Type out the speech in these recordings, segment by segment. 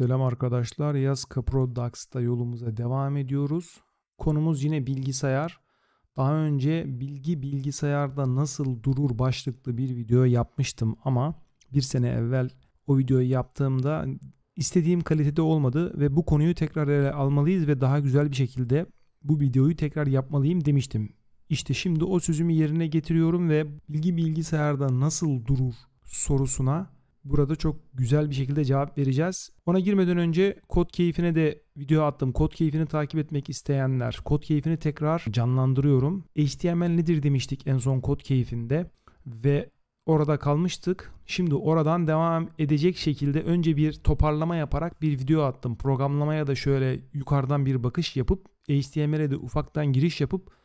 Selam arkadaşlar. Yazka Products'ta yolumuza devam ediyoruz. Konumuz yine bilgisayar. Daha önce bilgi bilgisayarda nasıl durur başlıklı bir video yapmıştım ama bir sene evvel o videoyu yaptığımda istediğim kalitede olmadı ve bu konuyu tekrar ele almalıyız ve daha güzel bir şekilde bu videoyu tekrar yapmalıyım demiştim. İşte şimdi o sözümü yerine getiriyorum ve bilgi bilgisayarda nasıl durur sorusuna burada çok güzel bir şekilde cevap vereceğiz. Ona girmeden önce kod keyfine de video attım. Kod keyfini takip etmek isteyenler. Kod keyfini tekrar canlandırıyorum. HTML nedir demiştik en son kod keyfinde ve orada kalmıştık. Şimdi oradan devam edecek şekilde önce bir toparlama yaparak bir video attım. Programlamaya da şöyle yukarıdan bir bakış yapıp HTML'e de ufaktan giriş yapıp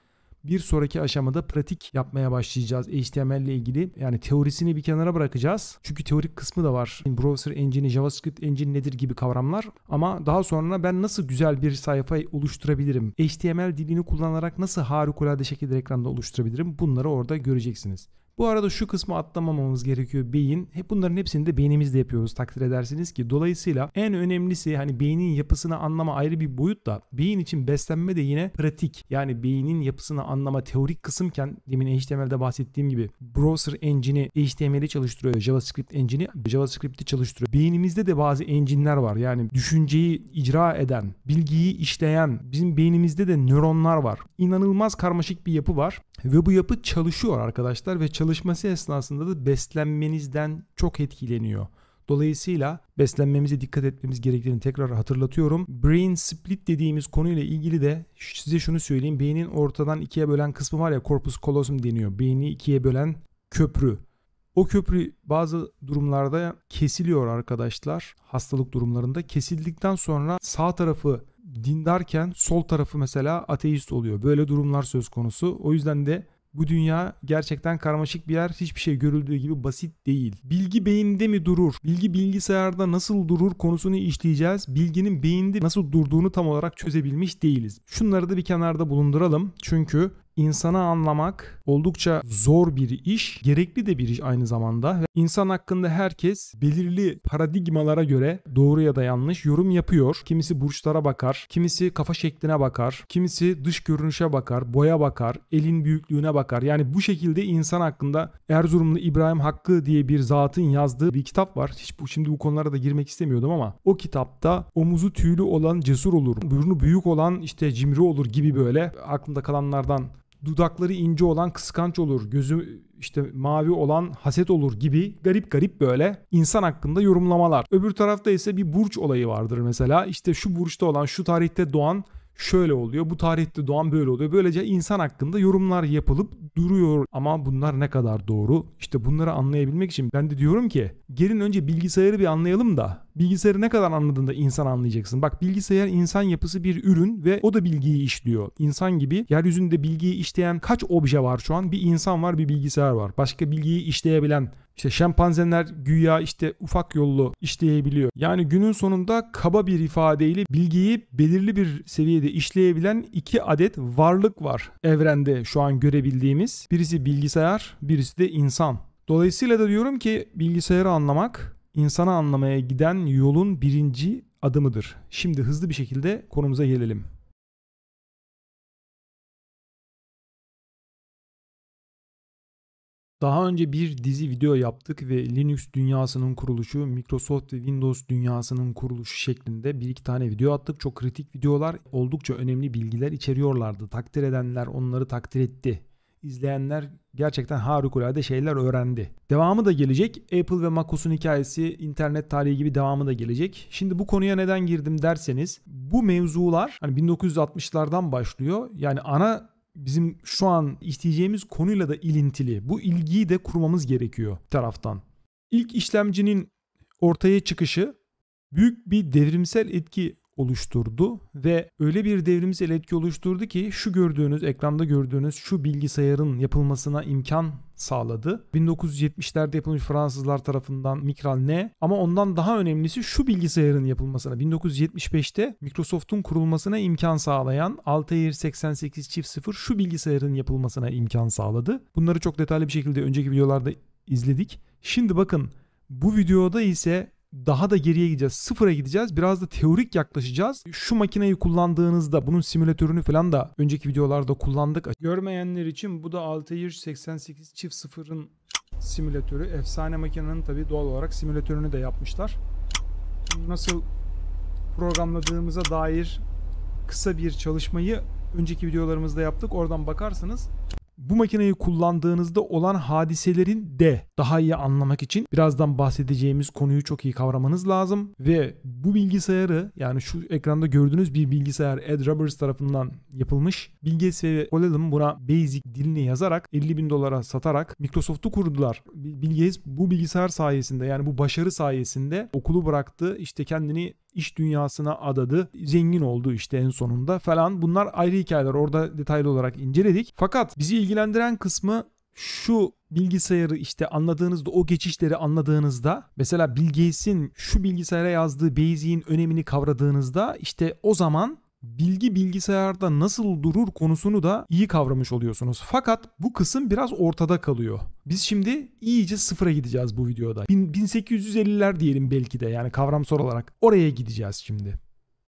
bir sonraki aşamada pratik yapmaya başlayacağız HTML ile ilgili. Yani teorisini bir kenara bırakacağız. Çünkü teorik kısmı da var. Browser engine'i, JavaScript engine nedir gibi kavramlar. Ama daha sonra ben nasıl güzel bir sayfa oluşturabilirim? HTML dilini kullanarak nasıl harikulade şekilde ekranda oluşturabilirim? Bunları orada göreceksiniz. Bu arada şu kısmı atlamamamız gerekiyor beyin. Hep bunların hepsini de beynimizde yapıyoruz takdir edersiniz ki. Dolayısıyla en önemlisi hani beynin yapısını anlama ayrı bir boyut da beyin için beslenme de yine pratik. Yani beynin yapısını anlama teorik kısımken demin HTML'de bahsettiğim gibi browser engine'i HTML'i çalıştırıyor. JavaScript engine'i JavaScript'i çalıştırıyor. Beynimizde de bazı engine'ler var. Yani düşünceyi icra eden, bilgiyi işleyen, bizim beynimizde de nöronlar var. İnanılmaz karmaşık bir yapı var. Ve bu yapı çalışıyor arkadaşlar ve çalışması esnasında da beslenmenizden çok etkileniyor. Dolayısıyla beslenmemize dikkat etmemiz gerektiğini tekrar hatırlatıyorum. Brain split dediğimiz konuyla ilgili de size şunu söyleyeyim. Beynin ortadan ikiye bölen kısmı var ya corpus callosum deniyor. Beyni ikiye bölen köprü. O köprü bazı durumlarda kesiliyor arkadaşlar. Hastalık durumlarında kesildikten sonra sağ tarafı dindarken sol tarafı mesela ateist oluyor. Böyle durumlar söz konusu. O yüzden de bu dünya gerçekten karmaşık bir yer. Hiçbir şey görüldüğü gibi basit değil. Bilgi beyinde mi durur? Bilgi bilgisayarda nasıl durur konusunu işleyeceğiz. Bilginin beyinde nasıl durduğunu tam olarak çözebilmiş değiliz. Şunları da bir kenarda bulunduralım. Çünkü İnsanı anlamak oldukça zor bir iş, gerekli de bir iş aynı zamanda. İnsan hakkında herkes belirli paradigmalara göre doğru ya da yanlış yorum yapıyor. Kimisi burçlara bakar, kimisi kafa şekline bakar, kimisi dış görünüşe bakar, boya bakar, elin büyüklüğüne bakar. Yani bu şekilde insan hakkında Erzurumlu İbrahim Hakkı diye bir zatın yazdığı bir kitap var. Hiç bu, şimdi bu konulara da girmek istemiyordum ama o kitapta omuzu tüylü olan cesur olur, burnu büyük olan işte cimri olur gibi böyle aklımda kalanlardan dudakları ince olan kıskanç olur, gözü işte mavi olan haset olur gibi garip garip böyle insan hakkında yorumlamalar. Öbür tarafta ise bir burç olayı vardır mesela. İşte şu burçta olan, şu tarihte doğan şöyle oluyor, bu tarihte doğan böyle oluyor. Böylece insan hakkında yorumlar yapılıp duruyor. Ama bunlar ne kadar doğru? İşte bunları anlayabilmek için ben de diyorum ki gelin önce bilgisayarı bir anlayalım da Bilgisayarı ne kadar anladığında insan anlayacaksın. Bak bilgisayar insan yapısı bir ürün ve o da bilgiyi işliyor. İnsan gibi yeryüzünde bilgiyi işleyen kaç obje var şu an? Bir insan var, bir bilgisayar var. Başka bilgiyi işleyebilen işte şempanzeler güya işte ufak yollu işleyebiliyor. Yani günün sonunda kaba bir ifadeyle bilgiyi belirli bir seviyede işleyebilen iki adet varlık var evrende şu an görebildiğimiz. Birisi bilgisayar, birisi de insan. Dolayısıyla da diyorum ki bilgisayarı anlamak insanı anlamaya giden yolun birinci adımıdır. Şimdi hızlı bir şekilde konumuza gelelim. Daha önce bir dizi video yaptık ve Linux dünyasının kuruluşu, Microsoft ve Windows dünyasının kuruluşu şeklinde bir iki tane video attık. Çok kritik videolar, oldukça önemli bilgiler içeriyorlardı. Takdir edenler onları takdir etti izleyenler gerçekten harikulade şeyler öğrendi. Devamı da gelecek. Apple ve MacOS'un hikayesi internet tarihi gibi devamı da gelecek. Şimdi bu konuya neden girdim derseniz bu mevzular hani 1960'lardan başlıyor. Yani ana bizim şu an isteyeceğimiz konuyla da ilintili. Bu ilgiyi de kurmamız gerekiyor bir taraftan. İlk işlemcinin ortaya çıkışı büyük bir devrimsel etki oluşturdu ve öyle bir devrimsel etki oluşturdu ki şu gördüğünüz ekranda gördüğünüz şu bilgisayarın yapılmasına imkan sağladı. 1970'lerde yapılmış Fransızlar tarafından Mikral ne? Ama ondan daha önemlisi şu bilgisayarın yapılmasına. 1975'te Microsoft'un kurulmasına imkan sağlayan Altair 88 çift sıfır şu bilgisayarın yapılmasına imkan sağladı. Bunları çok detaylı bir şekilde önceki videolarda izledik. Şimdi bakın bu videoda ise daha da geriye gideceğiz. Sıfıra gideceğiz. Biraz da teorik yaklaşacağız. Şu makineyi kullandığınızda bunun simülatörünü falan da önceki videolarda kullandık. Görmeyenler için bu da Altair 88 çift sıfırın simülatörü. Efsane makinenin tabi doğal olarak simülatörünü de yapmışlar. Nasıl programladığımıza dair kısa bir çalışmayı önceki videolarımızda yaptık. Oradan bakarsanız bu makineyi kullandığınızda olan hadiselerin de daha iyi anlamak için birazdan bahsedeceğimiz konuyu çok iyi kavramanız lazım ve bu bilgisayarı yani şu ekranda gördüğünüz bir bilgisayar Ed Roberts tarafından yapılmış. Bilges ve Colalum buna Basic dilini yazarak 50 bin dolara satarak Microsoft'u kurdular. Bilges bu bilgisayar sayesinde yani bu başarı sayesinde okulu bıraktı işte kendini iş dünyasına adadı. Zengin oldu işte en sonunda falan. Bunlar ayrı hikayeler. Orada detaylı olarak inceledik. Fakat bizi ilgilendiren kısmı şu bilgisayarı işte anladığınızda o geçişleri anladığınızda mesela Bill Gates'in şu bilgisayara yazdığı Bayesian'in önemini kavradığınızda işte o zaman bilgi bilgisayarda nasıl durur konusunu da iyi kavramış oluyorsunuz. Fakat bu kısım biraz ortada kalıyor. Biz şimdi iyice sıfıra gideceğiz bu videoda. 1850'ler diyelim belki de yani kavramsal olarak oraya gideceğiz şimdi.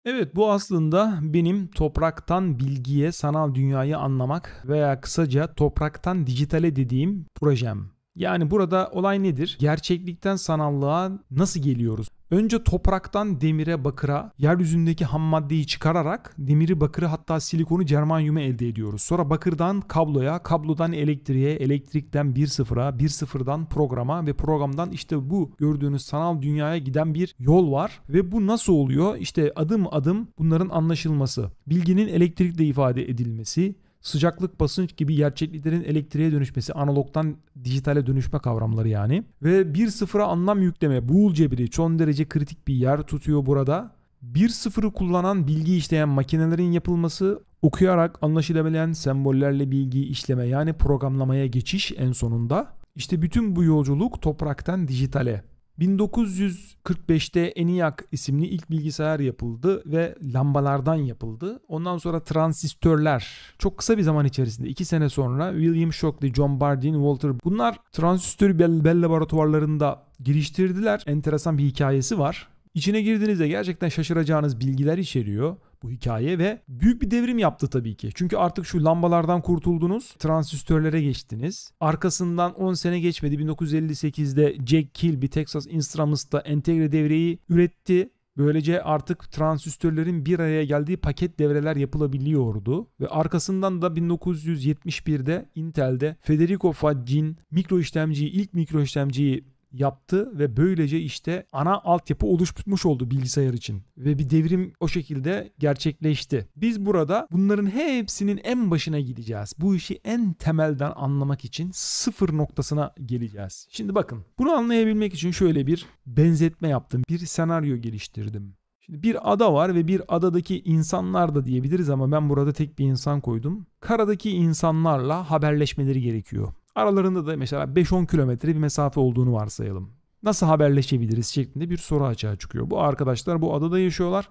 Evet bu aslında benim topraktan bilgiye, sanal dünyayı anlamak veya kısaca topraktan dijitale dediğim projem. Yani burada olay nedir? Gerçeklikten sanallığa nasıl geliyoruz? Önce topraktan demire, bakıra, yeryüzündeki ham maddeyi çıkararak demiri, bakırı hatta silikonu, germanyumu elde ediyoruz. Sonra bakırdan kabloya, kablodan elektriğe, elektrikten bir sıfıra, bir sıfırdan programa ve programdan işte bu gördüğünüz sanal dünyaya giden bir yol var. Ve bu nasıl oluyor? İşte adım adım bunların anlaşılması, bilginin elektrikle ifade edilmesi, sıcaklık, basınç gibi gerçekliklerin elektriğe dönüşmesi, analogdan dijitale dönüşme kavramları yani. Ve bir sıfıra anlam yükleme, Boole cebiri çok derece kritik bir yer tutuyor burada. Bir sıfırı kullanan bilgi işleyen makinelerin yapılması, okuyarak anlaşılabilen sembollerle bilgi işleme yani programlamaya geçiş en sonunda. İşte bütün bu yolculuk topraktan dijitale. 1945'te ENIAC isimli ilk bilgisayar yapıldı ve lambalardan yapıldı. Ondan sonra transistörler çok kısa bir zaman içerisinde 2 sene sonra William Shockley, John Bardeen, Walter bunlar transistörü Bell, Bell laboratuvarlarında geliştirdiler. Enteresan bir hikayesi var. İçine girdiğinizde gerçekten şaşıracağınız bilgiler içeriyor bu hikaye ve büyük bir devrim yaptı tabii ki. Çünkü artık şu lambalardan kurtuldunuz. Transistörlere geçtiniz. Arkasından 10 sene geçmedi. 1958'de Jack bir Texas Instruments'ta entegre devreyi üretti. Böylece artık transistörlerin bir araya geldiği paket devreler yapılabiliyordu ve arkasından da 1971'de Intel'de Federico Faggin, mikro işlemciyi ilk mikro işlemciyi yaptı ve böylece işte ana altyapı oluşmuş oldu bilgisayar için ve bir devrim o şekilde gerçekleşti. Biz burada bunların hepsinin en başına gideceğiz. Bu işi en temelden anlamak için sıfır noktasına geleceğiz. Şimdi bakın bunu anlayabilmek için şöyle bir benzetme yaptım. Bir senaryo geliştirdim. Şimdi bir ada var ve bir adadaki insanlar da diyebiliriz ama ben burada tek bir insan koydum. Karadaki insanlarla haberleşmeleri gerekiyor. Aralarında da mesela 5-10 kilometre bir mesafe olduğunu varsayalım. Nasıl haberleşebiliriz şeklinde bir soru açığa çıkıyor. Bu arkadaşlar bu adada yaşıyorlar.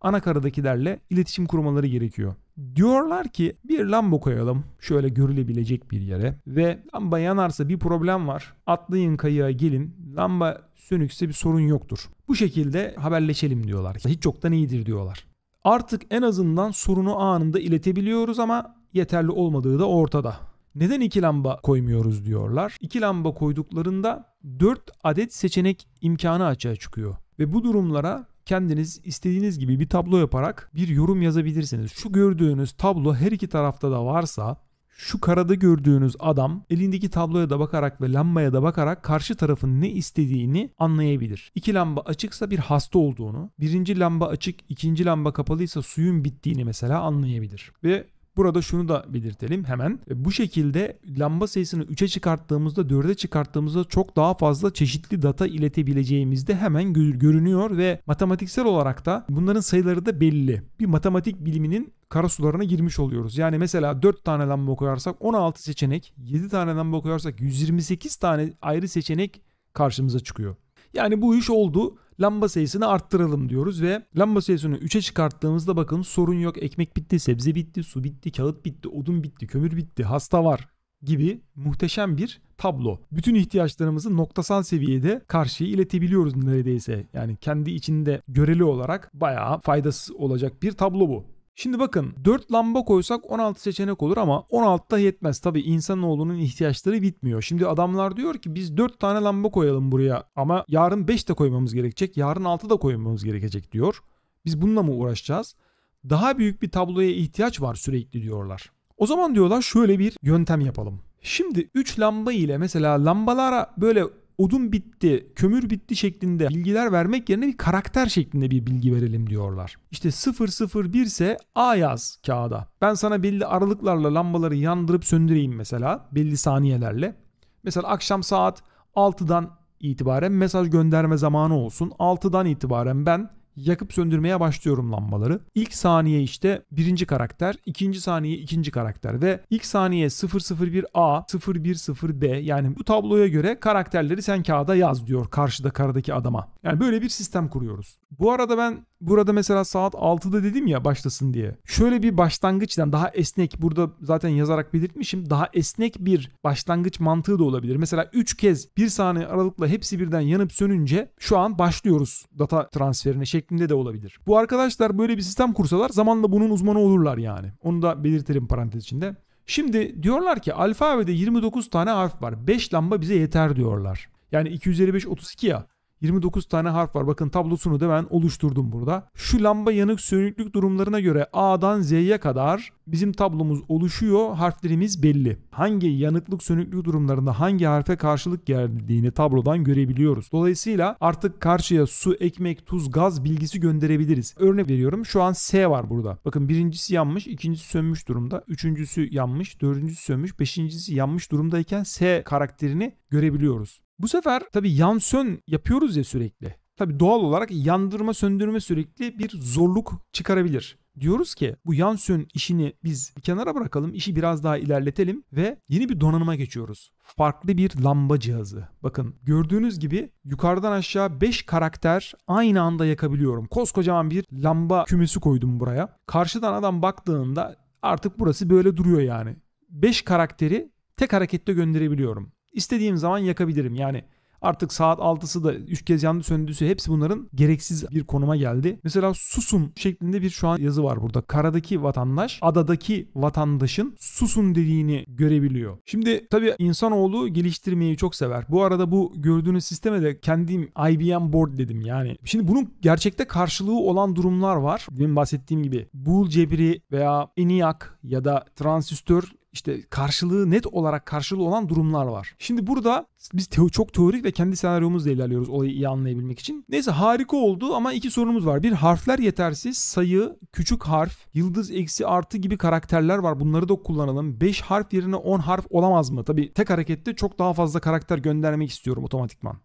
Anakaradakilerle iletişim kurmaları gerekiyor. Diyorlar ki bir lamba koyalım şöyle görülebilecek bir yere ve lamba yanarsa bir problem var. Atlayın kayığa gelin lamba sönükse bir sorun yoktur. Bu şekilde haberleşelim diyorlar. Hiç çoktan iyidir diyorlar. Artık en azından sorunu anında iletebiliyoruz ama yeterli olmadığı da ortada. Neden iki lamba koymuyoruz diyorlar. İki lamba koyduklarında 4 adet seçenek imkanı açığa çıkıyor. Ve bu durumlara kendiniz istediğiniz gibi bir tablo yaparak bir yorum yazabilirsiniz. Şu gördüğünüz tablo her iki tarafta da varsa şu karada gördüğünüz adam elindeki tabloya da bakarak ve lambaya da bakarak karşı tarafın ne istediğini anlayabilir. İki lamba açıksa bir hasta olduğunu, birinci lamba açık, ikinci lamba kapalıysa suyun bittiğini mesela anlayabilir. Ve Burada şunu da belirtelim hemen. E, bu şekilde lamba sayısını 3'e çıkarttığımızda 4'e çıkarttığımızda çok daha fazla çeşitli data iletebileceğimiz de hemen görünüyor ve matematiksel olarak da bunların sayıları da belli. Bir matematik biliminin kara sularına girmiş oluyoruz. Yani mesela 4 tane lamba koyarsak 16 seçenek, 7 tane lamba koyarsak 128 tane ayrı seçenek karşımıza çıkıyor. Yani bu iş oldu lamba sayısını arttıralım diyoruz ve lamba sayısını 3'e çıkarttığımızda bakın sorun yok. Ekmek bitti, sebze bitti, su bitti, kağıt bitti, odun bitti, kömür bitti, hasta var gibi muhteşem bir tablo. Bütün ihtiyaçlarımızı noktasal seviyede karşıya iletebiliyoruz neredeyse. Yani kendi içinde göreli olarak bayağı faydası olacak bir tablo bu. Şimdi bakın 4 lamba koysak 16 seçenek olur ama 16 da yetmez. Tabi insanoğlunun ihtiyaçları bitmiyor. Şimdi adamlar diyor ki biz 4 tane lamba koyalım buraya ama yarın 5 de koymamız gerekecek. Yarın 6 da koymamız gerekecek diyor. Biz bununla mı uğraşacağız? Daha büyük bir tabloya ihtiyaç var sürekli diyorlar. O zaman diyorlar şöyle bir yöntem yapalım. Şimdi 3 lamba ile mesela lambalara böyle odun bitti, kömür bitti şeklinde bilgiler vermek yerine bir karakter şeklinde bir bilgi verelim diyorlar. İşte 001 ise A yaz kağıda. Ben sana belli aralıklarla lambaları yandırıp söndüreyim mesela belli saniyelerle. Mesela akşam saat 6'dan itibaren mesaj gönderme zamanı olsun. 6'dan itibaren ben yakıp söndürmeye başlıyorum lambaları. İlk saniye işte birinci karakter, ikinci saniye ikinci karakter ve ilk saniye 001A, 010B yani bu tabloya göre karakterleri sen kağıda yaz diyor karşıda karadaki adama. Yani böyle bir sistem kuruyoruz. Bu arada ben burada mesela saat 6'da dedim ya başlasın diye. Şöyle bir başlangıçtan daha esnek burada zaten yazarak belirtmişim. Daha esnek bir başlangıç mantığı da olabilir. Mesela 3 kez 1 saniye aralıkla hepsi birden yanıp sönünce şu an başlıyoruz data transferine şeklinde de olabilir. Bu arkadaşlar böyle bir sistem kursalar zamanla bunun uzmanı olurlar yani. Onu da belirtelim parantez içinde. Şimdi diyorlar ki alfabede 29 tane harf var. 5 lamba bize yeter diyorlar. Yani 255 32 ya. 29 tane harf var. Bakın tablosunu da ben oluşturdum burada. Şu lamba yanık sönüklük durumlarına göre A'dan Z'ye kadar bizim tablomuz oluşuyor. Harflerimiz belli. Hangi yanıklık sönüklük durumlarında hangi harfe karşılık geldiğini tablodan görebiliyoruz. Dolayısıyla artık karşıya su, ekmek, tuz, gaz bilgisi gönderebiliriz. Örnek veriyorum şu an S var burada. Bakın birincisi yanmış, ikincisi sönmüş durumda. Üçüncüsü yanmış, dördüncüsü sönmüş, beşincisi yanmış durumdayken S karakterini görebiliyoruz. Bu sefer tabii yansön yapıyoruz ya sürekli. Tabii doğal olarak yandırma söndürme sürekli bir zorluk çıkarabilir. Diyoruz ki bu yansön işini biz bir kenara bırakalım, işi biraz daha ilerletelim ve yeni bir donanıma geçiyoruz. Farklı bir lamba cihazı. Bakın gördüğünüz gibi yukarıdan aşağı 5 karakter aynı anda yakabiliyorum. Koskocaman bir lamba kümesi koydum buraya. Karşıdan adam baktığında artık burası böyle duruyor yani. 5 karakteri tek harekette gönderebiliyorum. İstediğim zaman yakabilirim. Yani Artık saat 6'sı da 3 kez yandı söndüsü hepsi bunların gereksiz bir konuma geldi. Mesela susun şeklinde bir şu an yazı var burada. Karadaki vatandaş adadaki vatandaşın susun dediğini görebiliyor. Şimdi tabii insanoğlu geliştirmeyi çok sever. Bu arada bu gördüğünüz sisteme de kendim IBM board dedim yani. Şimdi bunun gerçekte karşılığı olan durumlar var. Benim bahsettiğim gibi Bool cebri veya ENIAC ya da transistör işte karşılığı net olarak karşılığı olan durumlar var. Şimdi burada biz teo çok teorik ve kendi senaryomuzla ilerliyoruz olayı iyi anlayabilmek için. Neyse harika oldu ama iki sorunumuz var. Bir harfler yetersiz, sayı, küçük harf, yıldız eksi artı gibi karakterler var. Bunları da kullanalım. 5 harf yerine 10 harf olamaz mı? Tabii tek harekette çok daha fazla karakter göndermek istiyorum otomatikman.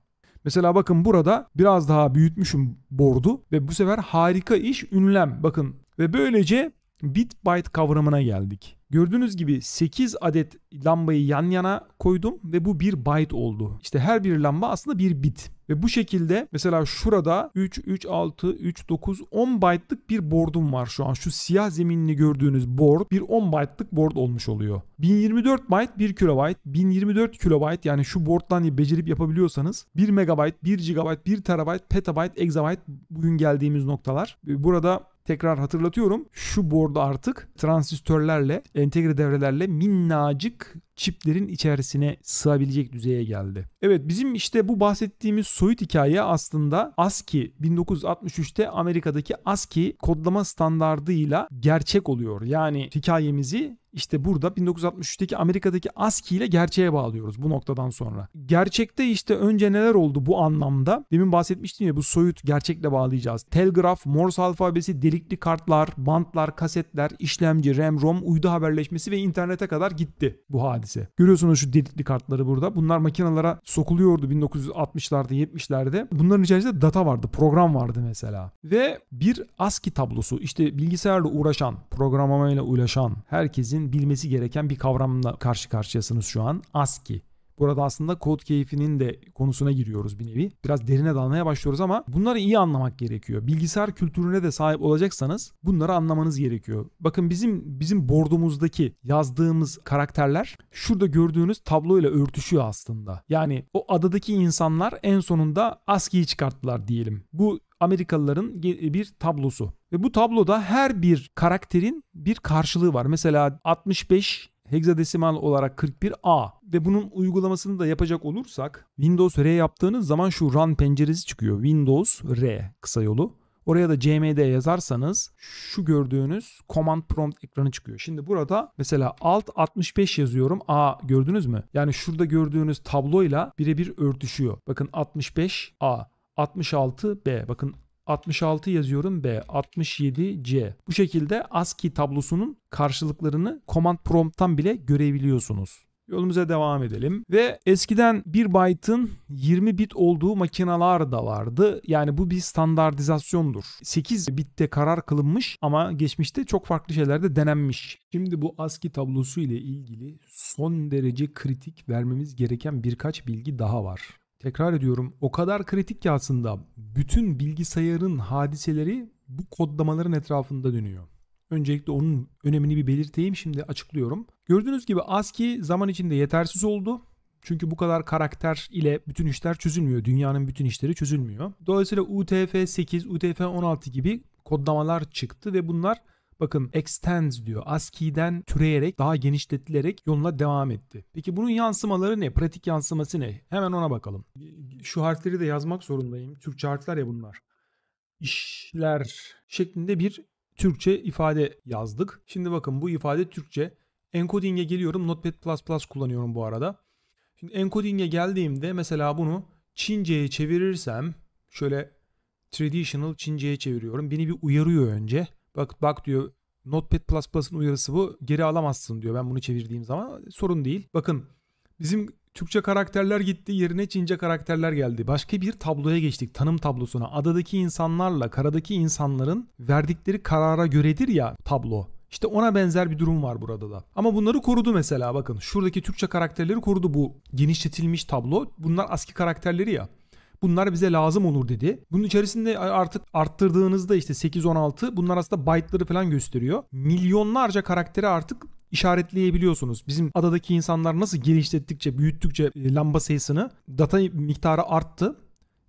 Mesela bakın burada biraz daha büyütmüşüm bordu ve bu sefer harika iş ünlem bakın. Ve böylece bit byte kavramına geldik. Gördüğünüz gibi 8 adet lambayı yan yana koydum ve bu 1 byte oldu. İşte her bir lamba aslında 1 bit. Ve bu şekilde mesela şurada 3, 3, 6, 3, 9, 10 byte'lık bir board'um var şu an. Şu siyah zeminini gördüğünüz board bir 10 byte'lık board olmuş oluyor. 1024 byte 1 kilobyte, 1024 kilobyte yani şu board'dan becerip yapabiliyorsanız 1 megabyte, 1 gigabyte, 1 terabyte, petabyte, exabyte bugün geldiğimiz noktalar. Burada Tekrar hatırlatıyorum. Şu borda artık transistörlerle, entegre devrelerle minnacık çiplerin içerisine sığabilecek düzeye geldi. Evet bizim işte bu bahsettiğimiz soyut hikaye aslında ASCII 1963'te Amerika'daki ASCII kodlama standardıyla gerçek oluyor. Yani hikayemizi işte burada 1963'teki Amerika'daki ASCII ile gerçeğe bağlıyoruz bu noktadan sonra. Gerçekte işte önce neler oldu bu anlamda? Demin bahsetmiştim ya bu soyut gerçekle bağlayacağız. Telgraf, Morse alfabesi, delikli kartlar, bantlar, kasetler, işlemci, RAM, ROM, uydu haberleşmesi ve internete kadar gitti bu hadise. Görüyorsunuz şu delikli kartları burada. Bunlar makinalara sokuluyordu 1960'larda, 70'lerde. Bunların içerisinde data vardı, program vardı mesela. Ve bir ASCII tablosu işte bilgisayarla uğraşan, programlamayla uğraşan herkesin bilmesi gereken bir kavramla karşı karşıyasınız şu an. ASCII. Burada aslında kod keyfinin de konusuna giriyoruz bir nevi. Biraz derine dalmaya başlıyoruz ama bunları iyi anlamak gerekiyor. Bilgisayar kültürüne de sahip olacaksanız bunları anlamanız gerekiyor. Bakın bizim bizim bordumuzdaki yazdığımız karakterler şurada gördüğünüz tabloyla örtüşüyor aslında. Yani o adadaki insanlar en sonunda ASCII'yi çıkarttılar diyelim. Bu Amerikalıların bir tablosu. Ve bu tabloda her bir karakterin bir karşılığı var. Mesela 65 hegzadesimal olarak 41A ve bunun uygulamasını da yapacak olursak Windows R yaptığınız zaman şu run penceresi çıkıyor. Windows R kısa yolu. Oraya da cmd yazarsanız şu gördüğünüz command prompt ekranı çıkıyor. Şimdi burada mesela alt 65 yazıyorum. A gördünüz mü? Yani şurada gördüğünüz tabloyla birebir örtüşüyor. Bakın 65 A. 66B. Bakın 66 yazıyorum B, 67 C. Bu şekilde ASCII tablosunun karşılıklarını Command Prompt'tan bile görebiliyorsunuz. Yolumuza devam edelim. Ve eskiden 1 byte'ın 20 bit olduğu makineler da vardı. Yani bu bir standartizasyondur. 8 bitte karar kılınmış ama geçmişte çok farklı şeylerde denenmiş. Şimdi bu ASCII tablosu ile ilgili son derece kritik vermemiz gereken birkaç bilgi daha var tekrar ediyorum o kadar kritik ki aslında bütün bilgisayarın hadiseleri bu kodlamaların etrafında dönüyor. Öncelikle onun önemini bir belirteyim şimdi açıklıyorum. Gördüğünüz gibi ASCII zaman içinde yetersiz oldu. Çünkü bu kadar karakter ile bütün işler çözülmüyor. Dünyanın bütün işleri çözülmüyor. Dolayısıyla UTF-8, UTF-16 gibi kodlamalar çıktı ve bunlar Bakın extends diyor. ASCII'den türeyerek daha genişletilerek yoluna devam etti. Peki bunun yansımaları ne? Pratik yansıması ne? Hemen ona bakalım. Şu harfleri de yazmak zorundayım. Türkçe harfler ya bunlar. İşler şeklinde bir Türkçe ifade yazdık. Şimdi bakın bu ifade Türkçe. Encoding'e geliyorum. Notepad++ kullanıyorum bu arada. Şimdi encoding'e geldiğimde mesela bunu Çince'ye çevirirsem şöyle traditional Çince'ye çeviriyorum. Beni bir uyarıyor önce. Bak bak diyor Notepad Plus'ın uyarısı bu. Geri alamazsın diyor ben bunu çevirdiğim zaman. Sorun değil. Bakın bizim Türkçe karakterler gitti yerine Çince karakterler geldi. Başka bir tabloya geçtik tanım tablosuna. Adadaki insanlarla karadaki insanların verdikleri karara göredir ya tablo. İşte ona benzer bir durum var burada da. Ama bunları korudu mesela bakın. Şuradaki Türkçe karakterleri korudu bu genişletilmiş tablo. Bunlar ASCII karakterleri ya. Bunlar bize lazım olur dedi. Bunun içerisinde artık arttırdığınızda işte 8-16 bunlar aslında byte'ları falan gösteriyor. Milyonlarca karakteri artık işaretleyebiliyorsunuz. Bizim adadaki insanlar nasıl genişlettikçe, büyüttükçe e, lamba sayısını data miktarı arttı.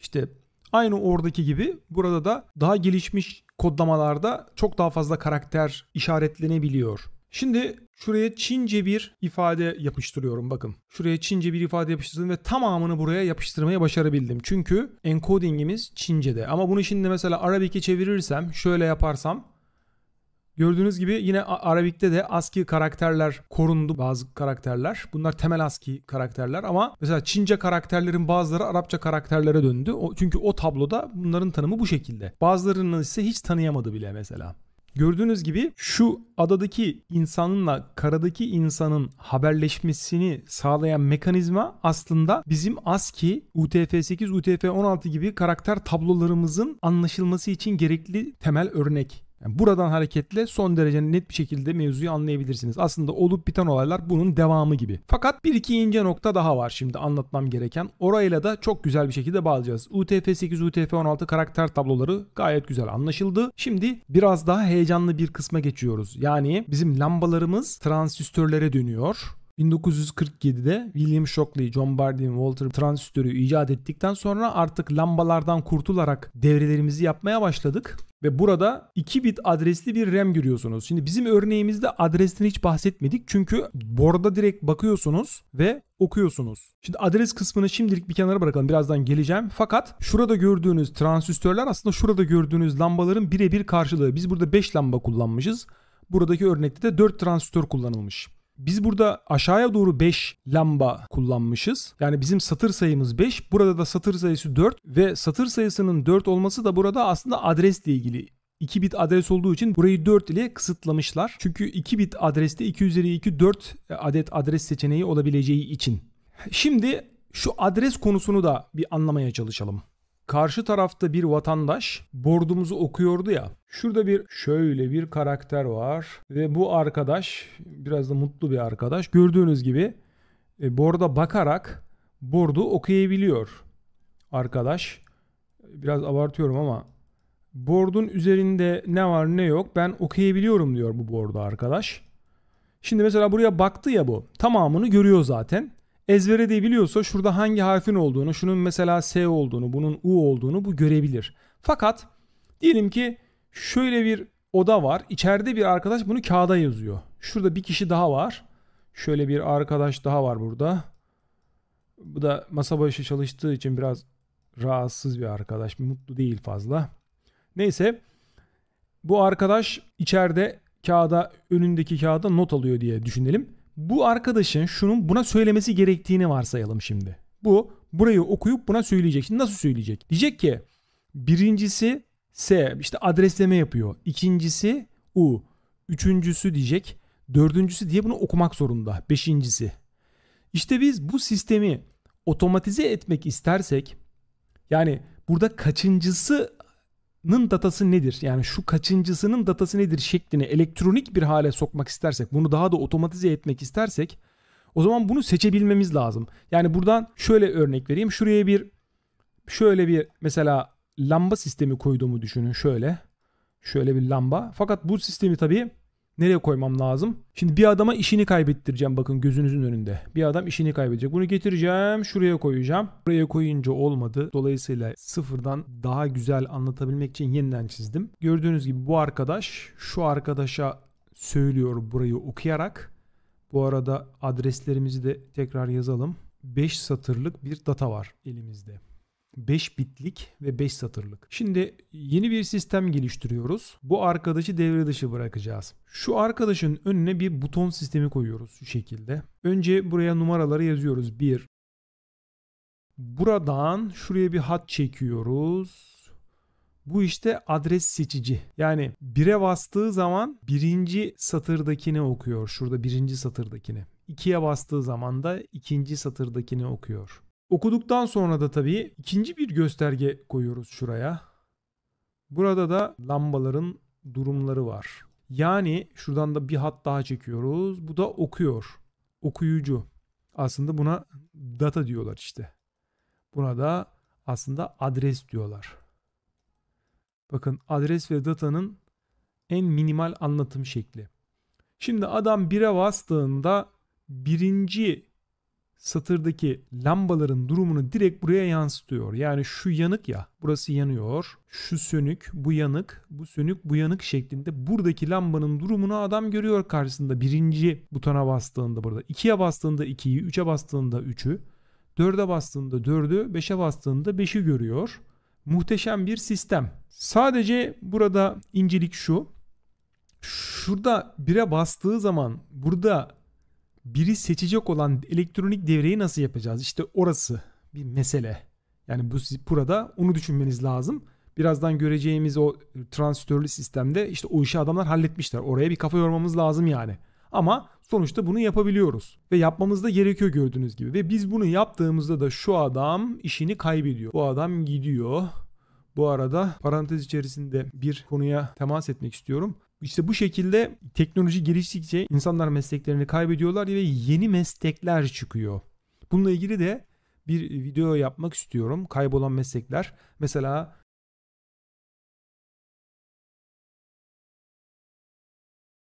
İşte aynı oradaki gibi burada da daha gelişmiş kodlamalarda çok daha fazla karakter işaretlenebiliyor. Şimdi şuraya Çince bir ifade yapıştırıyorum bakın. Şuraya Çince bir ifade yapıştırdım ve tamamını buraya yapıştırmaya başarabildim. Çünkü encodingimiz Çince'de. Ama bunu şimdi mesela Arabik'e çevirirsem şöyle yaparsam Gördüğünüz gibi yine Arabik'te de ASCII karakterler korundu bazı karakterler. Bunlar temel ASCII karakterler ama mesela Çince karakterlerin bazıları Arapça karakterlere döndü. O, çünkü o tabloda bunların tanımı bu şekilde. Bazılarının ise hiç tanıyamadı bile mesela. Gördüğünüz gibi şu adadaki insanınla karadaki insanın haberleşmesini sağlayan mekanizma aslında bizim ASCII, UTF-8, UTF-16 gibi karakter tablolarımızın anlaşılması için gerekli temel örnek. Yani buradan hareketle son derece net bir şekilde mevzuyu anlayabilirsiniz. Aslında olup biten olaylar bunun devamı gibi. Fakat bir iki ince nokta daha var şimdi anlatmam gereken. Orayla da çok güzel bir şekilde bağlayacağız. UTF-8, UTF-16 karakter tabloları gayet güzel anlaşıldı. Şimdi biraz daha heyecanlı bir kısma geçiyoruz. Yani bizim lambalarımız transistörlere dönüyor 1947'de William Shockley, John Bardeen, Walter transistörü icat ettikten sonra artık lambalardan kurtularak devrelerimizi yapmaya başladık. Ve burada 2 bit adresli bir RAM görüyorsunuz. Şimdi bizim örneğimizde adresten hiç bahsetmedik. Çünkü borda direkt bakıyorsunuz ve okuyorsunuz. Şimdi adres kısmını şimdilik bir kenara bırakalım. Birazdan geleceğim. Fakat şurada gördüğünüz transistörler aslında şurada gördüğünüz lambaların birebir karşılığı. Biz burada 5 lamba kullanmışız. Buradaki örnekte de 4 transistör kullanılmış. Biz burada aşağıya doğru 5 lamba kullanmışız. Yani bizim satır sayımız 5. Burada da satır sayısı 4 ve satır sayısının 4 olması da burada aslında adresle ilgili 2 bit adres olduğu için burayı 4 ile kısıtlamışlar. Çünkü 2 bit adreste 2 üzeri 2 4 adet adres seçeneği olabileceği için. Şimdi şu adres konusunu da bir anlamaya çalışalım. Karşı tarafta bir vatandaş bordumuzu okuyordu ya. Şurada bir şöyle bir karakter var ve bu arkadaş biraz da mutlu bir arkadaş. Gördüğünüz gibi e, borda bakarak bordu okuyabiliyor arkadaş. Biraz abartıyorum ama bordun üzerinde ne var ne yok ben okuyabiliyorum diyor bu borda arkadaş. Şimdi mesela buraya baktı ya bu. Tamamını görüyor zaten ezbere biliyorsa şurada hangi harfin olduğunu, şunun mesela S olduğunu, bunun U olduğunu bu görebilir. Fakat diyelim ki şöyle bir oda var. İçeride bir arkadaş bunu kağıda yazıyor. Şurada bir kişi daha var. Şöyle bir arkadaş daha var burada. Bu da masa başı çalıştığı için biraz rahatsız bir arkadaş. Mutlu değil fazla. Neyse bu arkadaş içeride kağıda önündeki kağıda not alıyor diye düşünelim bu arkadaşın şunun buna söylemesi gerektiğini varsayalım şimdi. Bu burayı okuyup buna söyleyecek. Şimdi nasıl söyleyecek? Diyecek ki birincisi S işte adresleme yapıyor. İkincisi U. Üçüncüsü diyecek. Dördüncüsü diye bunu okumak zorunda. Beşincisi. İşte biz bu sistemi otomatize etmek istersek yani burada kaçıncısı nın datası nedir? Yani şu kaçıncısının datası nedir şeklini elektronik bir hale sokmak istersek, bunu daha da otomatize etmek istersek o zaman bunu seçebilmemiz lazım. Yani buradan şöyle örnek vereyim. Şuraya bir şöyle bir mesela lamba sistemi koyduğumu düşünün şöyle. Şöyle bir lamba. Fakat bu sistemi tabii Nereye koymam lazım? Şimdi bir adama işini kaybettireceğim bakın gözünüzün önünde. Bir adam işini kaybedecek. Bunu getireceğim şuraya koyacağım. Buraya koyunca olmadı. Dolayısıyla sıfırdan daha güzel anlatabilmek için yeniden çizdim. Gördüğünüz gibi bu arkadaş şu arkadaşa söylüyor burayı okuyarak. Bu arada adreslerimizi de tekrar yazalım. 5 satırlık bir data var elimizde. 5 bitlik ve 5 satırlık. Şimdi yeni bir sistem geliştiriyoruz. Bu arkadaşı devre dışı bırakacağız. Şu arkadaşın önüne bir buton sistemi koyuyoruz şu şekilde. Önce buraya numaraları yazıyoruz. 1 Buradan şuraya bir hat çekiyoruz. Bu işte adres seçici. Yani bire bastığı zaman birinci satırdakini okuyor. Şurada birinci satırdakini. İkiye bastığı zaman da ikinci satırdakini okuyor. Okuduktan sonra da tabii ikinci bir gösterge koyuyoruz şuraya. Burada da lambaların durumları var. Yani şuradan da bir hat daha çekiyoruz. Bu da okuyor. Okuyucu. Aslında buna data diyorlar işte. Buna da aslında adres diyorlar. Bakın adres ve datanın en minimal anlatım şekli. Şimdi adam 1'e bastığında birinci satırdaki lambaların durumunu direkt buraya yansıtıyor. Yani şu yanık ya, burası yanıyor. Şu sönük, bu yanık, bu sönük, bu yanık şeklinde buradaki lambanın durumunu adam görüyor karşısında. Birinci butona bastığında burada. ikiye bastığında ikiyi, üçe bastığında üçü. Dörde bastığında dördü, beşe bastığında beşi görüyor. Muhteşem bir sistem. Sadece burada incelik şu. Şurada 1'e bastığı zaman burada biri seçecek olan elektronik devreyi nasıl yapacağız? İşte orası bir mesele. Yani bu burada onu düşünmeniz lazım. Birazdan göreceğimiz o transistörlü sistemde işte o işi adamlar halletmişler. Oraya bir kafa yormamız lazım yani. Ama sonuçta bunu yapabiliyoruz ve yapmamız da gerekiyor gördüğünüz gibi. Ve biz bunu yaptığımızda da şu adam işini kaybediyor. Bu adam gidiyor. Bu arada parantez içerisinde bir konuya temas etmek istiyorum. İşte bu şekilde teknoloji geliştikçe insanlar mesleklerini kaybediyorlar ve yeni meslekler çıkıyor. Bununla ilgili de bir video yapmak istiyorum. Kaybolan meslekler. Mesela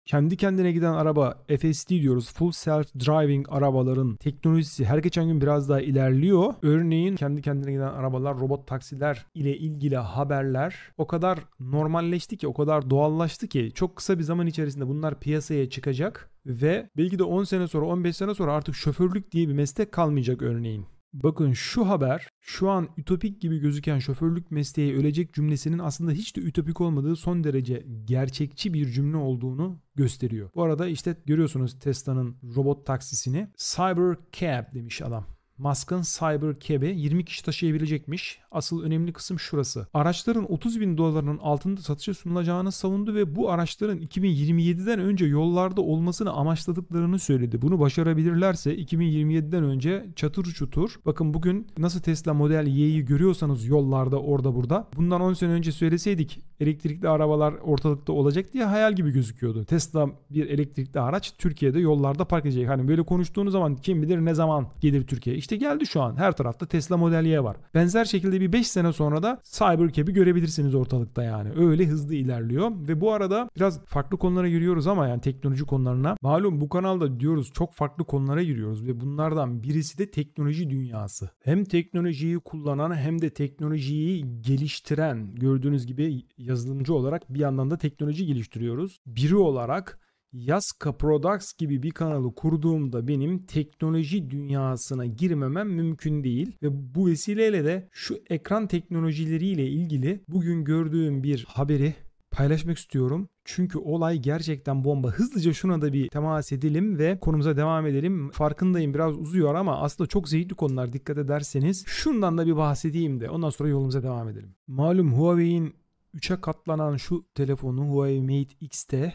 Kendi kendine giden araba FSD diyoruz. Full Self Driving arabaların teknolojisi her geçen gün biraz daha ilerliyor. Örneğin kendi kendine giden arabalar, robot taksiler ile ilgili haberler o kadar normalleşti ki, o kadar doğallaştı ki çok kısa bir zaman içerisinde bunlar piyasaya çıkacak ve belki de 10 sene sonra, 15 sene sonra artık şoförlük diye bir meslek kalmayacak örneğin. Bakın şu haber şu an ütopik gibi gözüken şoförlük mesleği ölecek cümlesinin aslında hiç de ütopik olmadığı son derece gerçekçi bir cümle olduğunu gösteriyor. Bu arada işte görüyorsunuz Tesla'nın robot taksisini Cyber Cab demiş adam. Musk'ın Cybercab'i 20 kişi taşıyabilecekmiş. Asıl önemli kısım şurası. Araçların 30 bin dolarının altında satışa sunulacağını savundu ve bu araçların 2027'den önce yollarda olmasını amaçladıklarını söyledi. Bunu başarabilirlerse 2027'den önce çatır çutur. Bakın bugün nasıl Tesla Model Y'yi görüyorsanız yollarda orada burada. Bundan 10 sene önce söyleseydik elektrikli arabalar ortalıkta olacak diye hayal gibi gözüküyordu. Tesla bir elektrikli araç Türkiye'de yollarda park edecek. Hani böyle konuştuğunuz zaman kim bilir ne zaman gelir Türkiye. İşte işte geldi şu an. Her tarafta Tesla Model Y var. Benzer şekilde bir 5 sene sonra da Cybercab'i görebilirsiniz ortalıkta yani. Öyle hızlı ilerliyor ve bu arada biraz farklı konulara giriyoruz ama yani teknoloji konularına. Malum bu kanalda diyoruz çok farklı konulara giriyoruz ve bunlardan birisi de teknoloji dünyası. Hem teknolojiyi kullanan hem de teknolojiyi geliştiren gördüğünüz gibi yazılımcı olarak bir yandan da teknoloji geliştiriyoruz. Biri olarak Yaska Products gibi bir kanalı kurduğumda benim teknoloji dünyasına girmemem mümkün değil ve bu vesileyle de şu ekran teknolojileriyle ilgili bugün gördüğüm bir haberi paylaşmak istiyorum. Çünkü olay gerçekten bomba. Hızlıca şuna da bir temas edelim ve konumuza devam edelim. Farkındayım biraz uzuyor ama aslında çok zevkli konular dikkat ederseniz. Şundan da bir bahsedeyim de ondan sonra yolumuza devam edelim. Malum Huawei'in 3'e katlanan şu telefonu Huawei Mate X'te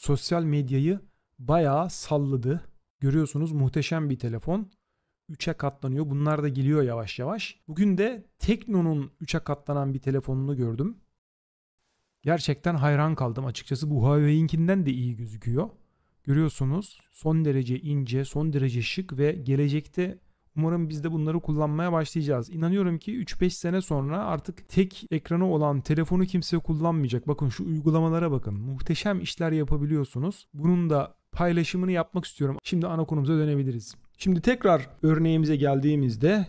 sosyal medyayı bayağı salladı. Görüyorsunuz muhteşem bir telefon. 3'e katlanıyor. Bunlar da geliyor yavaş yavaş. Bugün de Tekno'nun 3'e katlanan bir telefonunu gördüm. Gerçekten hayran kaldım açıkçası. Bu Huawei'inkinden de iyi gözüküyor. Görüyorsunuz son derece ince, son derece şık ve gelecekte Umarım biz de bunları kullanmaya başlayacağız. İnanıyorum ki 3-5 sene sonra artık tek ekranı olan telefonu kimse kullanmayacak. Bakın şu uygulamalara bakın. Muhteşem işler yapabiliyorsunuz. Bunun da paylaşımını yapmak istiyorum. Şimdi ana konumuza dönebiliriz. Şimdi tekrar örneğimize geldiğimizde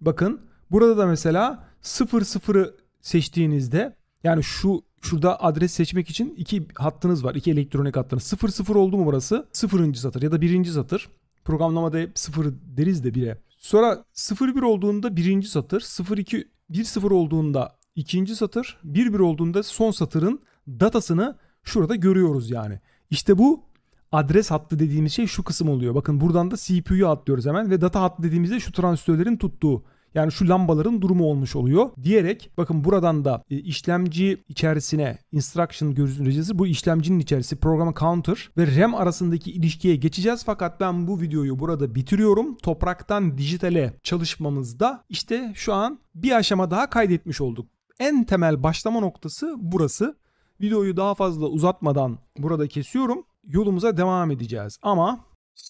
bakın burada da mesela 00'ı seçtiğinizde yani şu şurada adres seçmek için iki hattınız var. iki elektronik hattınız. 00 oldu mu burası? 0. satır ya da 1. satır programlamada hep 0 deriz de 1'e. Sonra 0-1 olduğunda birinci satır, 0-2, 1-0 olduğunda ikinci satır, 1-1 olduğunda son satırın datasını şurada görüyoruz yani. İşte bu adres hattı dediğimiz şey şu kısım oluyor. Bakın buradan da CPU'yu atlıyoruz hemen ve data hattı dediğimizde şu transistörlerin tuttuğu yani şu lambaların durumu olmuş oluyor diyerek bakın buradan da e, işlemci içerisine instruction görüntüleyeceğiz. Bu işlemcinin içerisi programa counter ve RAM arasındaki ilişkiye geçeceğiz. Fakat ben bu videoyu burada bitiriyorum. Topraktan dijitale çalışmamızda işte şu an bir aşama daha kaydetmiş olduk. En temel başlama noktası burası. Videoyu daha fazla uzatmadan burada kesiyorum. Yolumuza devam edeceğiz. Ama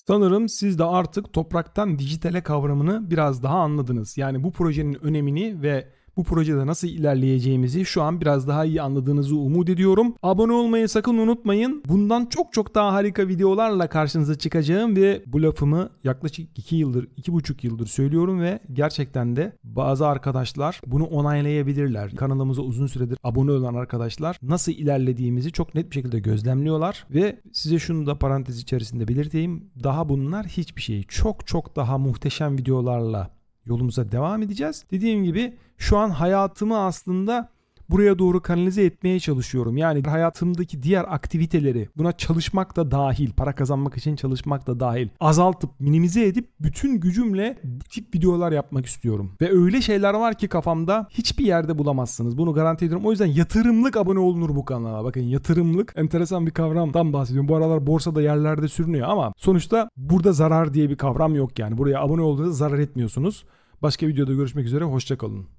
Sanırım siz de artık topraktan dijitale kavramını biraz daha anladınız. Yani bu projenin önemini ve bu projede nasıl ilerleyeceğimizi şu an biraz daha iyi anladığınızı umut ediyorum. Abone olmayı sakın unutmayın. Bundan çok çok daha harika videolarla karşınıza çıkacağım ve bu lafımı yaklaşık 2 yıldır, 2,5 yıldır söylüyorum ve gerçekten de bazı arkadaşlar bunu onaylayabilirler. Kanalımıza uzun süredir abone olan arkadaşlar nasıl ilerlediğimizi çok net bir şekilde gözlemliyorlar ve size şunu da parantez içerisinde belirteyim. Daha bunlar hiçbir şey. Çok çok daha muhteşem videolarla yolumuza devam edeceğiz. Dediğim gibi şu an hayatımı aslında buraya doğru kanalize etmeye çalışıyorum. Yani hayatımdaki diğer aktiviteleri buna çalışmak da dahil, para kazanmak için çalışmak da dahil azaltıp minimize edip bütün gücümle bu tip videolar yapmak istiyorum. Ve öyle şeyler var ki kafamda hiçbir yerde bulamazsınız. Bunu garanti ediyorum. O yüzden yatırımlık abone olunur bu kanala. Bakın yatırımlık enteresan bir kavramdan bahsediyorum. Bu aralar borsada yerlerde sürünüyor ama sonuçta burada zarar diye bir kavram yok yani. Buraya abone olduğunuzda zarar etmiyorsunuz. Başka videoda görüşmek üzere hoşçakalın.